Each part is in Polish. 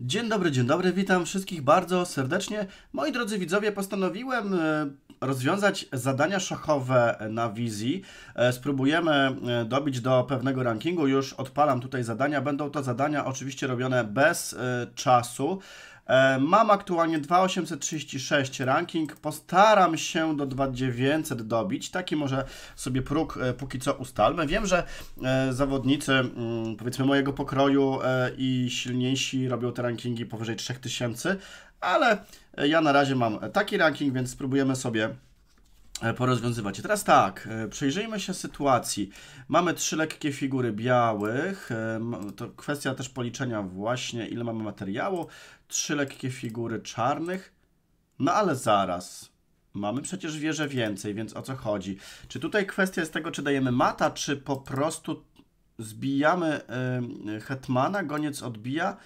Dzień dobry, dzień dobry, witam wszystkich bardzo serdecznie. Moi drodzy widzowie, postanowiłem e, rozwiązać zadania szachowe na wizji. E, spróbujemy e, dobić do pewnego rankingu. Już odpalam tutaj zadania. Będą to zadania oczywiście robione bez czasu. E, mam aktualnie 2836 ranking. Postaram się do 2900 dobić. Taki może sobie próg e, póki co ustalmy. Wiem, że e, zawodnicy mm, powiedzmy mojego pokroju i silniejsi robią te rankingi powyżej 3000, ale ja na razie mam taki ranking, więc spróbujemy sobie E, porozwiązywać. I teraz tak, e, przyjrzyjmy się sytuacji. Mamy trzy lekkie figury białych, e, to kwestia też policzenia właśnie ile mamy materiału. Trzy lekkie figury czarnych, no ale zaraz. Mamy przecież wieżę więcej, więc o co chodzi? Czy tutaj kwestia jest tego, czy dajemy mata, czy po prostu zbijamy hetmana, goniec odbija,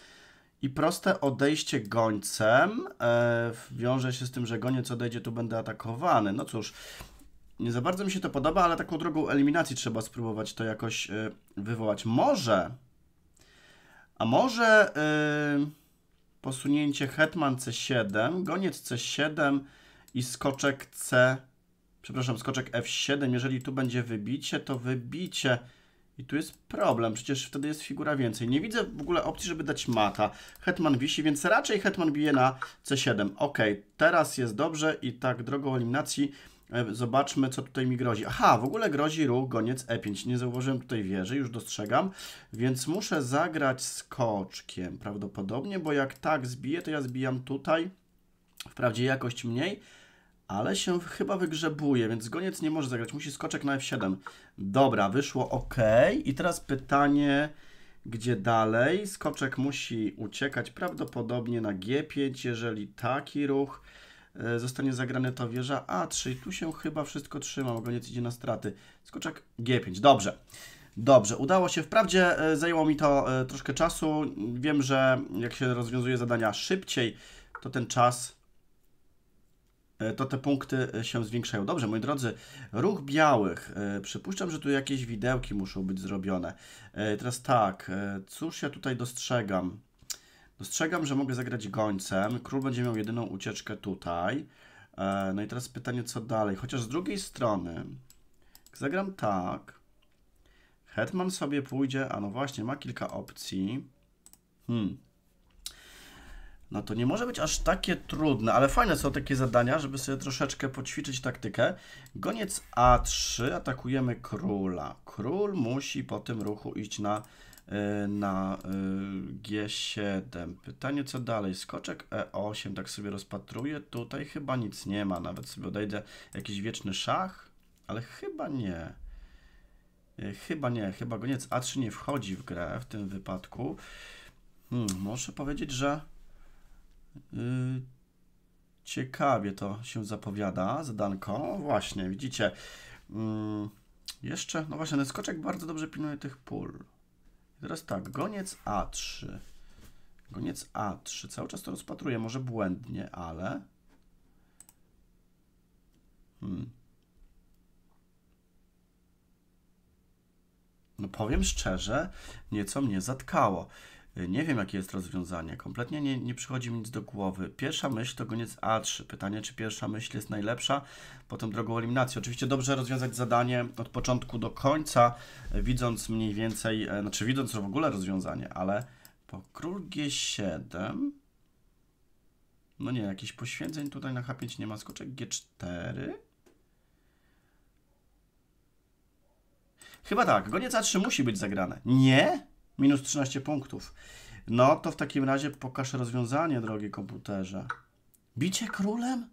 i proste odejście gońcem e, wiąże się z tym, że goniec odejdzie, tu będę atakowany. No cóż, nie za bardzo mi się to podoba, ale taką drogą eliminacji trzeba spróbować to jakoś e, wywołać. Może, a może e, posunięcie hetman c7, goniec c7 i skoczek c, przepraszam, skoczek f7. Jeżeli tu będzie wybicie, to wybicie i tu jest problem, przecież wtedy jest figura więcej. Nie widzę w ogóle opcji, żeby dać mata. Hetman wisi, więc raczej Hetman bije na C7. Ok, teraz jest dobrze i tak drogą eliminacji e, Zobaczmy, co tutaj mi grozi. Aha, w ogóle grozi ruch goniec E5. Nie zauważyłem tutaj wieży, już dostrzegam. Więc muszę zagrać skoczkiem prawdopodobnie, bo jak tak zbiję, to ja zbijam tutaj. Wprawdzie jakość mniej, ale się chyba wygrzebuje, więc goniec nie może zagrać. Musi skoczek na F7. Dobra, wyszło ok. I teraz pytanie, gdzie dalej? Skoczek musi uciekać prawdopodobnie na G5, jeżeli taki ruch e, zostanie zagrany, to wieża A3. Tu się chyba wszystko trzyma, goniec idzie na straty. Skoczek G5, dobrze. Dobrze, udało się. Wprawdzie e, zajęło mi to e, troszkę czasu. Wiem, że jak się rozwiązuje zadania szybciej, to ten czas E, to te punkty e, się zwiększają. Dobrze, moi drodzy, ruch białych. E, przypuszczam, że tu jakieś widełki muszą być zrobione. Teraz tak, cóż ja tutaj dostrzegam? Dostrzegam, że mogę zagrać gońcem. Król będzie miał jedyną ucieczkę tutaj. No i teraz pytanie, co dalej? Chociaż z drugiej strony zagram tak. Hetman sobie pójdzie, a no właśnie, ma kilka opcji. Hmm, no to nie może być aż takie trudne, ale fajne są takie zadania, żeby sobie troszeczkę poćwiczyć taktykę. Goniec A3, atakujemy króla. Król musi po tym ruchu iść na, y, na y, G7. Pytanie co dalej? Skoczek E8, tak sobie rozpatruję. Tutaj chyba nic nie ma, nawet sobie odejdę jakiś wieczny szach, ale chyba nie. Y, chyba nie, chyba goniec A3 nie wchodzi w grę w tym wypadku. Hmm, muszę powiedzieć, że Y, ciekawie to się zapowiada, zadanko. No właśnie, widzicie. Mm, jeszcze, no właśnie, ten skoczek bardzo dobrze pilnuje tych pól. teraz tak, goniec A3. Goniec A3. Cały czas to rozpatruję, może błędnie, ale... Hmm. No powiem szczerze, nieco mnie zatkało. Y, nie wiem, jakie jest rozwiązanie. Kompletnie nie, nie przychodzi mi nic do głowy. Pierwsza myśl to goniec A3. Pytanie, czy pierwsza myśl jest najlepsza, potem drogą eliminacji. Oczywiście dobrze rozwiązać zadanie od początku do końca, y, widząc mniej więcej, y, znaczy widząc w ogóle rozwiązanie, ale po król G7... No nie, jakichś poświęceń tutaj na H5 nie ma. Skoczek G4... Chyba tak, goniec A3 musi być zagrane. Nie? Minus 13 punktów. No to w takim razie pokaż rozwiązanie, drogi komputerze. Bicie królem?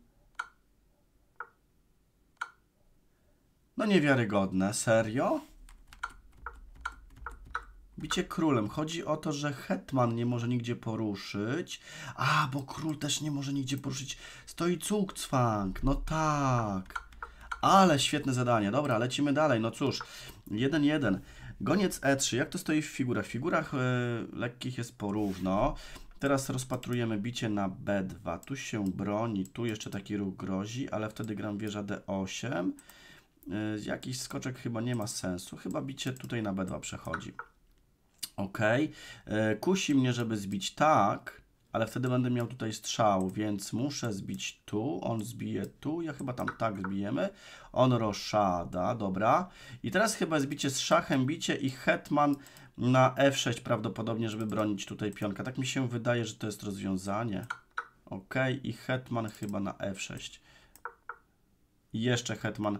No niewiarygodne. Serio? Bicie królem. Chodzi o to, że hetman nie może nigdzie poruszyć. A, bo król też nie może nigdzie poruszyć. Stoi Zugzwang. No tak. Ale świetne zadanie. Dobra, lecimy dalej. No cóż, 1-1. Goniec E3, jak to stoi w figurach? W figurach e, lekkich jest porówno. Teraz rozpatrujemy bicie na B2. Tu się broni, tu jeszcze taki ruch grozi, ale wtedy gram wieża D8. Z e, jakiś skoczek chyba nie ma sensu. Chyba bicie tutaj na B2 przechodzi. Ok. E, kusi mnie, żeby zbić tak, ale wtedy będę miał tutaj strzał, więc muszę zbić tu, on zbije tu, ja chyba tam tak zbijemy, on roszada, dobra. I teraz chyba zbicie z szachem, bicie i hetman na f6 prawdopodobnie, żeby bronić tutaj pionka. Tak mi się wydaje, że to jest rozwiązanie. Ok, i hetman chyba na f6. I jeszcze hetman,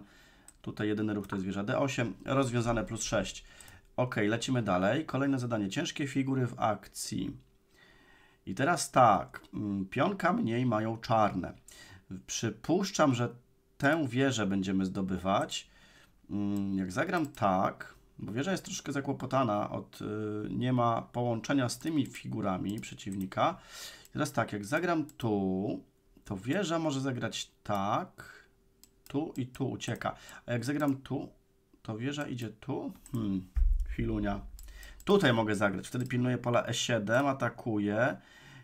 tutaj jedyny ruch to jest wieża d8, rozwiązane plus 6. Ok, lecimy dalej. Kolejne zadanie, ciężkie figury w akcji. I teraz tak, mm, pionka mniej mają czarne. Przypuszczam, że tę wieżę będziemy zdobywać. Mm, jak zagram tak, bo wieża jest troszkę zakłopotana, od, y, nie ma połączenia z tymi figurami przeciwnika. teraz tak, jak zagram tu, to wieża może zagrać tak, tu i tu ucieka. A jak zagram tu, to wieża idzie tu. Hmm, chwilunia. Tutaj mogę zagrać, wtedy pilnuję pola E7, atakuję.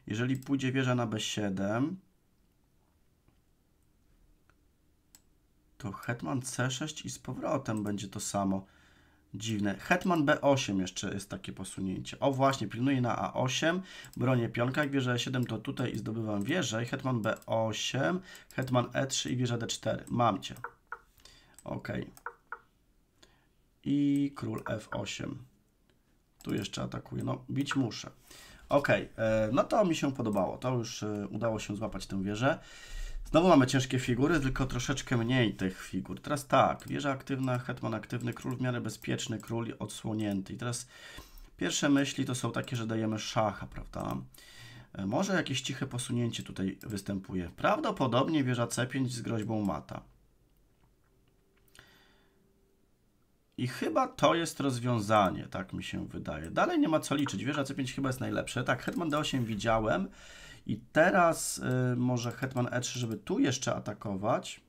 Jeżeli pójdzie wieża na B7, to hetman C6 i z powrotem będzie to samo. Dziwne. Hetman B8 jeszcze jest takie posunięcie. O właśnie, pilnuję na A8, bronię pionka, jak wieża E7 to tutaj i zdobywam wieżę. hetman B8, hetman E3 i wieża D4. Mam cię. Ok. I król F8. Tu jeszcze atakuje. No, bić muszę. Ok, e, no to mi się podobało. To już e, udało się złapać tę wieżę. Znowu mamy ciężkie figury, tylko troszeczkę mniej tych figur. Teraz tak, wieża aktywna, hetman aktywny, król w miarę bezpieczny, król odsłonięty. I teraz pierwsze myśli to są takie, że dajemy szacha, prawda? E, może jakieś ciche posunięcie tutaj występuje. Prawdopodobnie wieża C5 z groźbą mata. I chyba to jest rozwiązanie, tak mi się wydaje. Dalej nie ma co liczyć. Wieża C5 chyba jest najlepsze. Tak, Hetman D8 widziałem. I teraz y, może Hetman E3, żeby tu jeszcze atakować.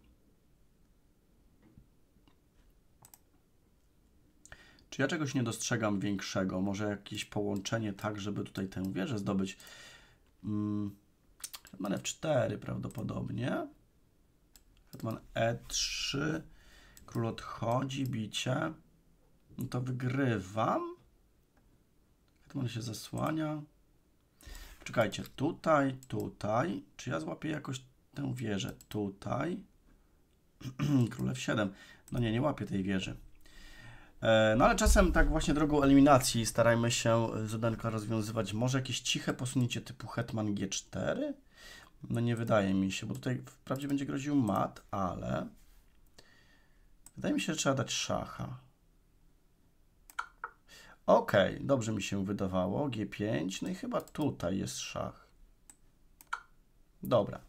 Czy ja czegoś nie dostrzegam większego? Może jakieś połączenie tak, żeby tutaj tę wieżę zdobyć? Hmm. Hetman F4 prawdopodobnie. Hetman E3. Król odchodzi, bicie. No to wygrywam. Hetman się zasłania. Czekajcie, tutaj, tutaj. Czy ja złapię jakoś tę wieżę? Tutaj. Królew 7. No nie, nie łapię tej wieży. E, no ale czasem tak właśnie drogą eliminacji starajmy się zadanka rozwiązywać. Może jakieś ciche posunięcie typu hetman g4? No nie wydaje mi się, bo tutaj wprawdzie będzie groził mat, ale... Wydaje mi się, że trzeba dać szacha. Ok, dobrze mi się wydawało. G5, no i chyba tutaj jest szach. Dobra.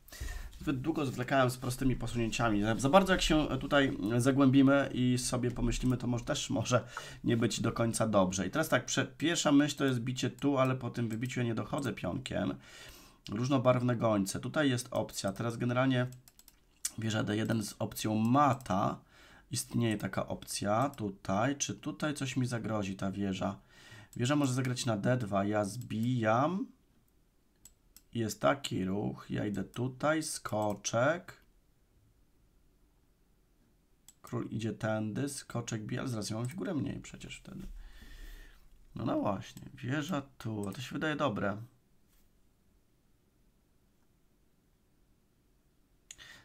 Zbyt długo zwlekałem z prostymi posunięciami. Za bardzo jak się e, tutaj e, zagłębimy i sobie pomyślimy, to może też może nie być do końca dobrze. I teraz tak, pierwsza myśl to jest bicie tu, ale po tym wybiciu ja nie dochodzę pionkiem. Różnobarwne gońce. Tutaj jest opcja. Teraz generalnie wieża D1 z opcją mata istnieje taka opcja tutaj. Czy tutaj coś mi zagrozi ta wieża? Wieża może zagrać na D2. Ja zbijam. Jest taki ruch. Ja idę tutaj, skoczek. Król idzie tędy, skoczek bije, ale zaraz ja mam figurę mniej przecież wtedy. No, no właśnie, wieża tu, a to się wydaje dobre.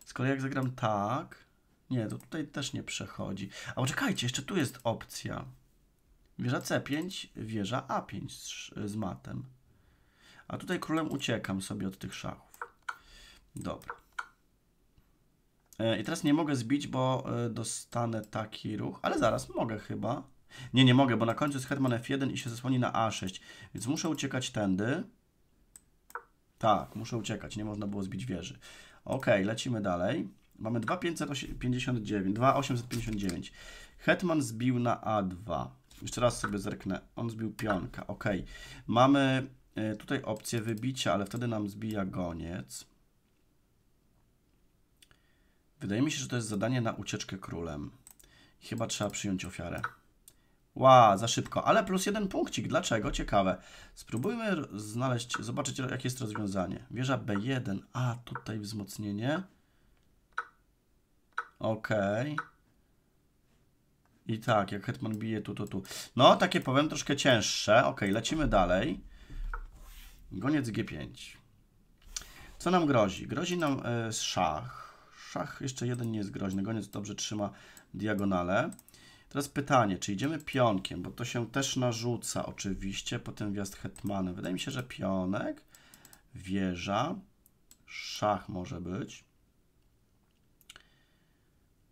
Z kolei jak zagram tak, nie, to tutaj też nie przechodzi. A poczekajcie, jeszcze tu jest opcja. Wieża C5, wieża A5 z, z matem. A tutaj królem uciekam sobie od tych szachów. Dobra. E, I teraz nie mogę zbić, bo e, dostanę taki ruch, ale zaraz mogę chyba. Nie, nie mogę, bo na końcu jest Herman f1 i się zasłoni na a6, więc muszę uciekać tędy. Tak, muszę uciekać, nie można było zbić wieży. Ok, lecimy dalej. Mamy 2559, 2859. Hetman zbił na A2. Jeszcze raz sobie zerknę. On zbił pionka, ok. Mamy e, tutaj opcję wybicia, ale wtedy nam zbija goniec. Wydaje mi się, że to jest zadanie na ucieczkę królem. Chyba trzeba przyjąć ofiarę. Ła, wow, za szybko, ale plus jeden punkcik. Dlaczego? Ciekawe. Spróbujmy znaleźć, zobaczyć jakie jest rozwiązanie. Wieża B1, a tutaj wzmocnienie. Okej. I tak, jak Hetman bije tu, to tu. No, takie powiem troszkę cięższe. Ok, lecimy dalej. Goniec G5. Co nam grozi? Grozi nam y, szach. Szach jeszcze jeden nie jest groźny. Goniec dobrze trzyma diagonale. Teraz pytanie, czy idziemy pionkiem, bo to się też narzuca oczywiście, Po tym wjazd hetmanem. Wydaje mi się, że pionek, wieża, szach może być.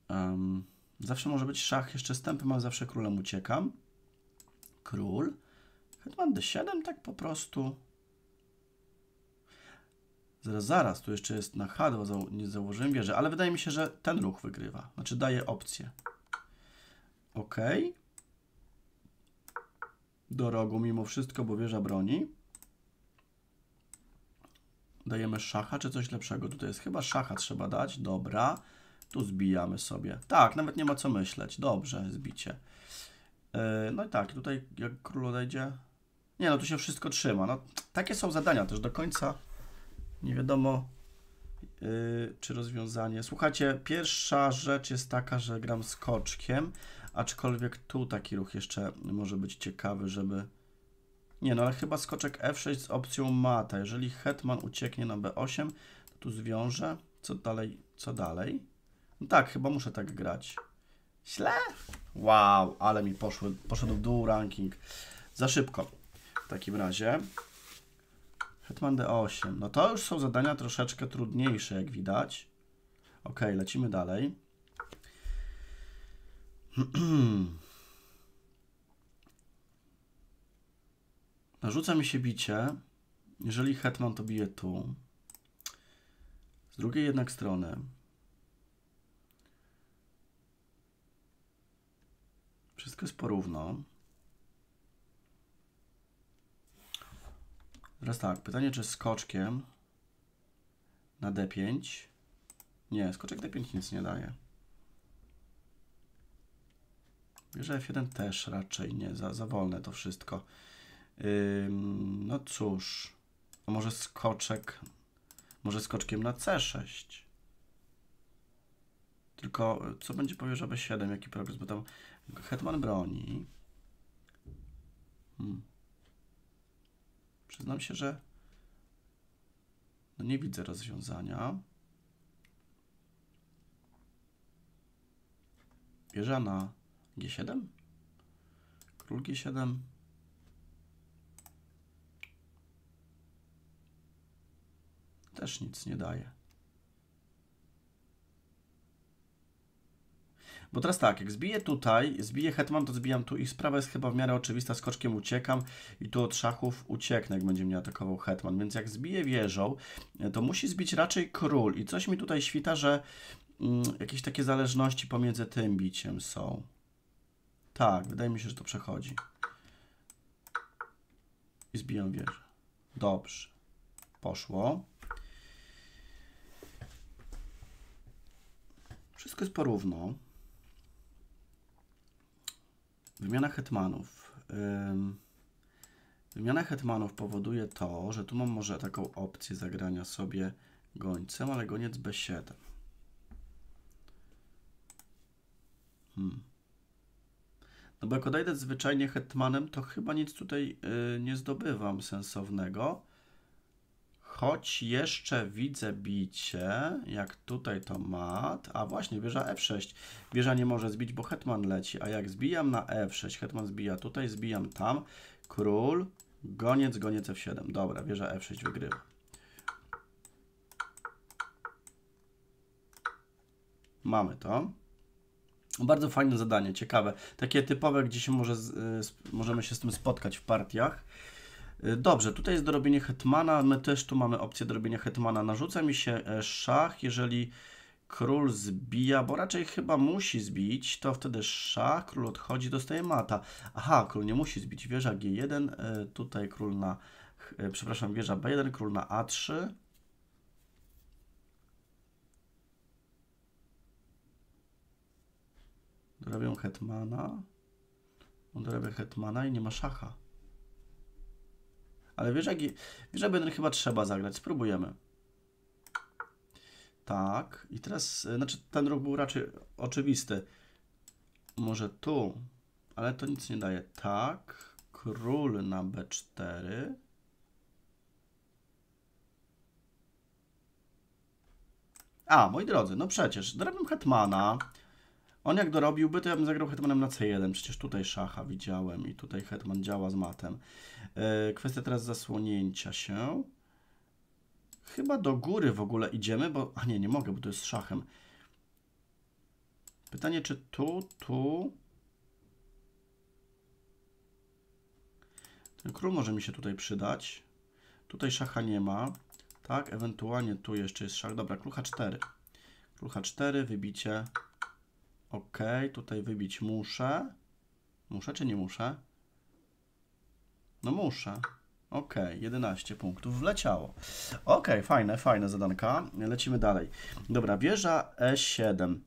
Um, zawsze może być szach jeszcze z mam zawsze królem uciekam. Król. Hetman d7, tak po prostu. Zaraz, zaraz, tu jeszcze jest na H2, nie założyłem wieży, ale wydaje mi się, że ten ruch wygrywa. Znaczy daje opcję. Ok. Do rogu mimo wszystko, bo wieża broni. Dajemy szacha, czy coś lepszego tutaj jest? Chyba szacha trzeba dać, dobra. Dobra. Tu zbijamy sobie. Tak, nawet nie ma co myśleć. Dobrze, zbicie. Yy, no i tak, tutaj jak król odejdzie... Nie, no tu się wszystko trzyma. No, takie są zadania też do końca. Nie wiadomo, Yy, czy rozwiązanie. Słuchajcie, pierwsza rzecz jest taka, że gram skoczkiem, aczkolwiek tu taki ruch jeszcze może być ciekawy, żeby... Nie, no ale chyba skoczek F6 z opcją mata. Jeżeli hetman ucieknie na B8, to tu zwiąże. Co dalej? Co dalej? No tak, chyba muszę tak grać. Śle? Wow, ale mi poszły, poszedł w dół ranking. Za szybko. W takim razie. Hetman D8. No to już są zadania troszeczkę trudniejsze, jak widać. Ok, lecimy dalej. Narzuca mi się bicie. Jeżeli hetman to bije tu. Z drugiej jednak strony Wszystko jest porówno. Teraz tak, pytanie czy skoczkiem na D5. Nie, skoczek D5 nic nie daje. Wieża F1 też raczej nie, za, za wolne to wszystko. Ym, no cóż, a może skoczek, może skoczkiem na C6. Tylko co będzie po B7, jaki problem, bo tam Hetman broni. Hmm. Przyznam się, że no nie widzę rozwiązania. Wieża na G7? Król G7. Też nic nie daje. Bo teraz tak, jak zbiję tutaj, zbiję hetman, to zbijam tu i sprawa jest chyba w miarę oczywista, skoczkiem uciekam i tu od szachów ucieknę, jak będzie mnie atakował hetman. Więc jak zbiję wieżą, to musi zbić raczej król i coś mi tutaj świta, że mm, jakieś takie zależności pomiędzy tym biciem są. Tak, wydaje mi się, że to przechodzi. I zbiję wieżę. Dobrze. Poszło. Wszystko jest porówno. Wymiana hetmanów. Wymiana hetmanów powoduje to, że tu mam może taką opcję zagrania sobie gońcem, ale goniec b7. Hmm. No bo jak odejdę zwyczajnie hetmanem, to chyba nic tutaj y, nie zdobywam sensownego. Choć jeszcze widzę bicie, jak tutaj to mat, a właśnie wieża F6. Wieża nie może zbić, bo hetman leci, a jak zbijam na F6, hetman zbija tutaj, zbijam tam, król, goniec, goniec F7. Dobra, wieża F6 wygrywa. Mamy to. Bardzo fajne zadanie, ciekawe. Takie typowe, gdzie się może, y, możemy się z tym spotkać w partiach. Y, dobrze, tutaj jest dorobienie hetmana. My też tu mamy opcję dorobienia hetmana. Narzuca mi się e, szach, jeżeli król zbija, bo raczej chyba musi zbić, to wtedy szach, król odchodzi, dostaje mata. Aha, król nie musi zbić, wieża G1, e, tutaj król na, e, przepraszam, wieża B1, król na A3. Robią hetmana. On dorabia hetmana i nie ma szacha. Ale wieża, wieża Benry chyba trzeba zagrać. Spróbujemy. Tak. I teraz, e, znaczy ten ruch był raczej oczywisty. Może tu, ale to nic nie daje. Tak. Król na B4. A, moi drodzy, no przecież, drabem hetmana, on jak dorobiłby, to ja bym zagrał hetmanem na c1. Przecież tutaj szacha widziałem i tutaj hetman działa z matem. Yy, kwestia teraz zasłonięcia się. Chyba do góry w ogóle idziemy, bo... A nie, nie mogę, bo to jest szachem. Pytanie, czy tu, tu... Ten król może mi się tutaj przydać. Tutaj szacha nie ma. Tak, ewentualnie tu jeszcze jest szach. Dobra, krucha 4. Krucha 4, wybicie... OK, tutaj wybić muszę. Muszę czy nie muszę? No muszę. OK, 11 punktów wleciało. OK, fajne, fajne zadanka. Lecimy dalej. Dobra, wieża E7.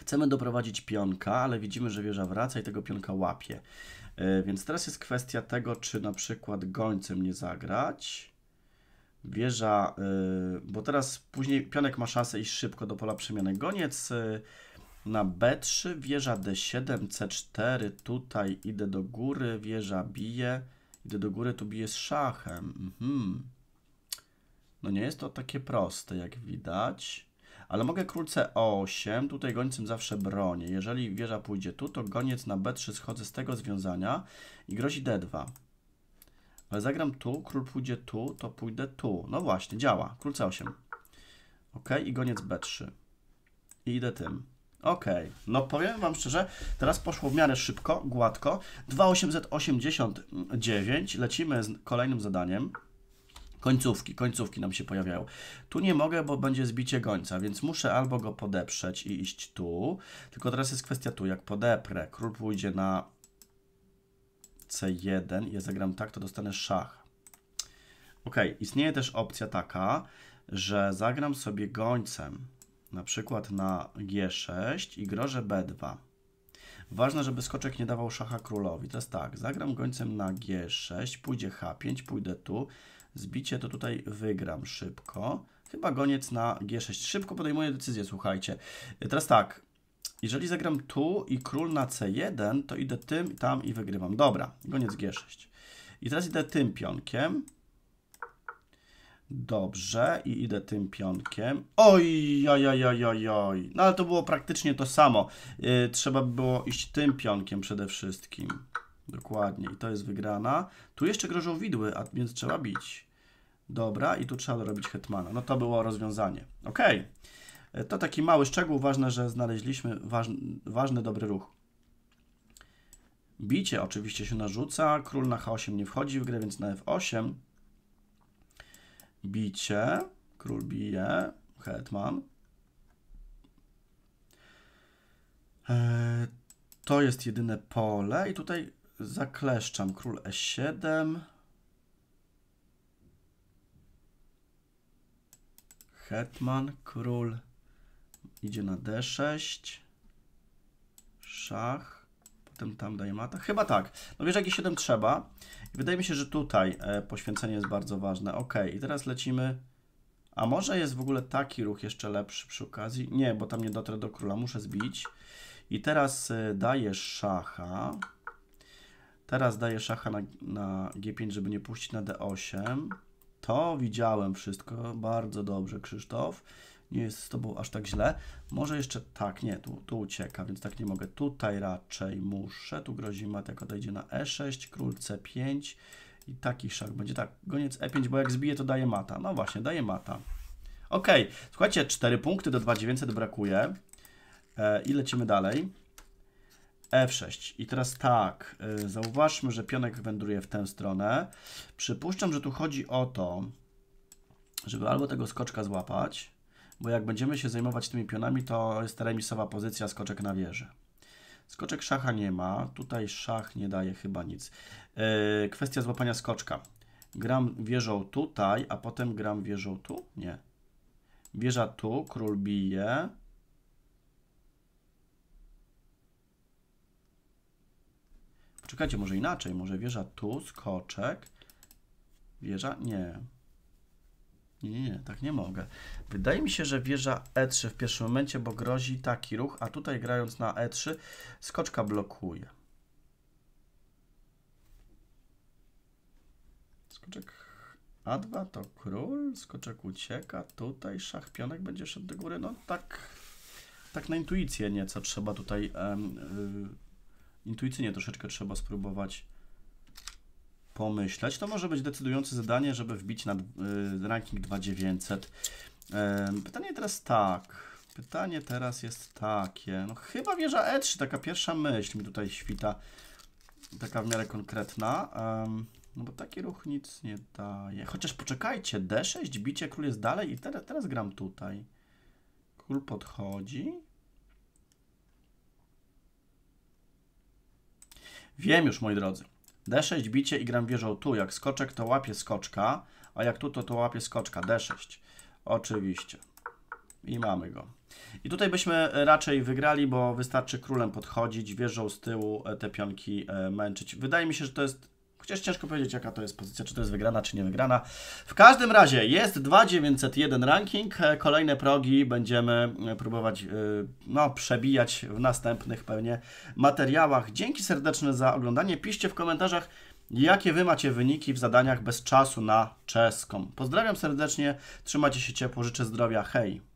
Chcemy doprowadzić pionka, ale widzimy, że wieża wraca i tego pionka łapie. E, więc teraz jest kwestia tego, czy na przykład gońcem nie zagrać. Wieża, e, bo teraz później pionek ma szansę iść szybko do pola przemiany. Goniec... E, na B3, wieża D7, C4, tutaj idę do góry, wieża bije, idę do góry, tu bije z szachem. Mhm. No nie jest to takie proste, jak widać. Ale mogę król C8, tutaj gońcem zawsze bronię. Jeżeli wieża pójdzie tu, to goniec na B3 schodzę z tego związania i grozi D2. Ale zagram tu, król pójdzie tu, to pójdę tu. No właśnie, działa. Król C8. Ok, i goniec B3. I idę tym. Okej, okay. no powiem Wam szczerze, teraz poszło w miarę szybko, gładko. 2889, lecimy z kolejnym zadaniem. Końcówki, końcówki nam się pojawiają. Tu nie mogę, bo będzie zbicie gońca, więc muszę albo go podeprzeć i iść tu. Tylko teraz jest kwestia tu, jak podeprę, król pójdzie na C1 i ja zagram tak, to dostanę szach. Ok, istnieje też opcja taka, że zagram sobie gońcem na przykład na G6 i grożę B2. Ważne, żeby skoczek nie dawał szacha królowi. To jest tak, zagram gońcem na G6, pójdzie H5, pójdę tu. Zbicie to tutaj wygram szybko. Chyba goniec na G6. Szybko podejmuję decyzję, słuchajcie. Teraz tak, jeżeli zagram tu i król na C1, to idę tym, tam i wygrywam. Dobra, goniec G6. I teraz idę tym pionkiem. Dobrze, i idę tym pionkiem. Oj, oj, oj, oj, oj, No ale to było praktycznie to samo. Yy, trzeba było iść tym pionkiem przede wszystkim. Dokładnie, i to jest wygrana. Tu jeszcze grożą widły, a więc trzeba bić. Dobra, i tu trzeba robić hetmana. No to było rozwiązanie. Ok, to taki mały szczegół. Ważne, że znaleźliśmy waż ważny, dobry ruch. Bicie oczywiście się narzuca. Król na H8 nie wchodzi w grę, więc na F8 bicie, król bije, hetman. E, to jest jedyne pole i tutaj zakleszczam król e7. Hetman, król idzie na d6. Szach tam, tam daje mata? Chyba tak. No wiesz, jakie 7 trzeba. Wydaje mi się, że tutaj e, poświęcenie jest bardzo ważne. Ok, i teraz lecimy. A może jest w ogóle taki ruch jeszcze lepszy przy okazji? Nie, bo tam nie dotrę do króla, muszę zbić. I teraz e, daję szacha. Teraz daję szacha na, na G5, żeby nie puścić na D8. To widziałem wszystko bardzo dobrze, Krzysztof nie jest z Tobą aż tak źle. Może jeszcze tak, nie, tu, tu ucieka, więc tak nie mogę. Tutaj raczej muszę, tu grozi mat, jak odejdzie na E6, król C5 i taki szach będzie. Tak, goniec E5, bo jak zbije, to daje mata. No właśnie, daje mata. Ok, słuchajcie, 4 punkty do 2900 brakuje. E, I lecimy dalej. F6. I teraz tak, e, zauważmy, że pionek wędruje w tę stronę. Przypuszczam, że tu chodzi o to, żeby albo tego skoczka złapać, bo jak będziemy się zajmować tymi pionami, to jest remisowa pozycja skoczek na wieży. Skoczek szacha nie ma, tutaj szach nie daje chyba nic. Yy, kwestia złapania skoczka. Gram wieżą tutaj, a potem gram wieżą tu? Nie. Wieża tu, król bije. Poczekajcie, może inaczej, może wieża tu, skoczek. Wieża? Nie. Nie, nie, tak nie mogę. Wydaje mi się, że wieża E3 w pierwszym momencie, bo grozi taki ruch, a tutaj grając na E3 skoczka blokuje. Skoczek A2 to król, skoczek ucieka, tutaj szach pionek będzie szedł do góry. No tak, tak na intuicję nieco trzeba tutaj, um, y, intuicyjnie troszeczkę trzeba spróbować pomyśleć. To może być decydujące zadanie, żeby wbić na y, ranking 2900. Pytanie teraz tak. Pytanie teraz jest takie. No chyba wieża E3, taka pierwsza myśl mi tutaj świta. Taka w miarę konkretna. No bo taki ruch nic nie daje. Chociaż poczekajcie, D6, bicie, król jest dalej i teraz, teraz gram tutaj. Król podchodzi. Wiem już, moi drodzy. D6 bicie i gram wieżą tu. Jak skoczek, to łapie skoczka, a jak tu, to to łapie skoczka. D6. Oczywiście. I mamy go. I tutaj byśmy e, raczej wygrali, bo wystarczy królem podchodzić, wieżą z tyłu e, te pionki e, męczyć. Wydaje mi się, że to jest Chociaż ciężko powiedzieć, jaka to jest pozycja, czy to jest wygrana, czy nie wygrana. W każdym razie jest 2901 ranking. E, kolejne progi będziemy e, próbować e, no, przebijać w następnych pewnie materiałach. Dzięki serdeczne za oglądanie. Piszcie w komentarzach, jakie Wy macie wyniki w zadaniach bez czasu na czeską. Pozdrawiam serdecznie, trzymajcie się ciepło, życzę zdrowia, hej!